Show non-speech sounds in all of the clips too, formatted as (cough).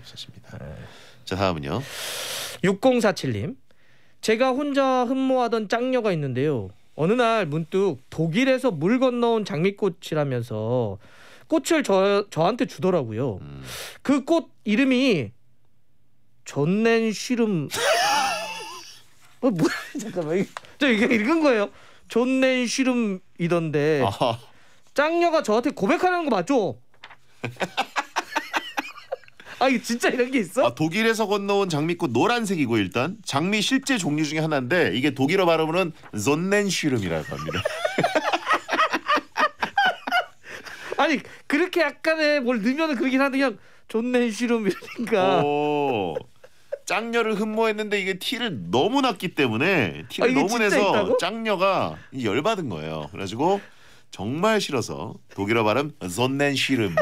없으십니다. 네. 자 다음은요. 6047님. 제가 혼자 흠모하던 짱녀가 있는데요. 어느 날 문득 독일에서 물 건너온 장미꽃이라면서 꽃을 저, 저한테 주더라고요. 음. 그꽃 이름이 존넨 쉬름 (laughs) 어, 뭐야 (laughs) 잠깐만 저 이게 읽은 거예요. 존넨 쉬름이던데 짱녀가 저한테 고백하는 거 맞죠? (laughs) 아 이게 진짜 이런 게 있어? 아, 독일에서 건너온 장미꽃 노란색이고 일단 장미 실제 종류 중에 하나인데 이게 독일어 발음으로는 존넨슈름이라고 합니다. (laughs) 아니 그렇게 약간의 뭘 넣으면 그러긴 하 한데 그냥 존넨슈름이니까. 오. 짱녀를 흠모했는데 이게 티를 너무 났기 때문에 티를 아, 너무 내서 있다고? 짱녀가 열받은 거예요. 그래가지고 정말 싫어서 독일어 발음 존넨슈름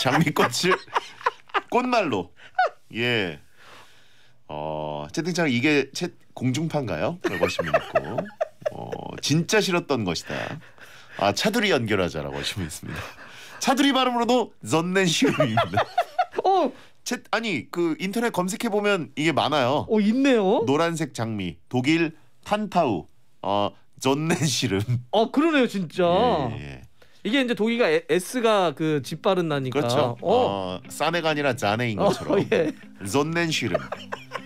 장미꽃을 꽃말로 예. 어, 채팅창 이게 채, 공중파인가요? 라고 하시면 있고. 어, 진짜 싫었던 것이다. 아, 차두리 연결하자라고 하시면 있습니다. 차두리 발음으로도 젖낸 시음입니다. (laughs) 어, 채, 아니 그 인터넷 검색해 보면 이게 많아요. 어 있네요. 노란색 장미, 독일 판타우, 어 존넨시름. 어 그러네요 진짜. 예, 예. 이게 이제 독일가 S가 그 짓바른 나니까. 그렇죠. 어, 어 싸네가 아니라 자네인 어, 것처럼. 어, 예. 존넨슈름.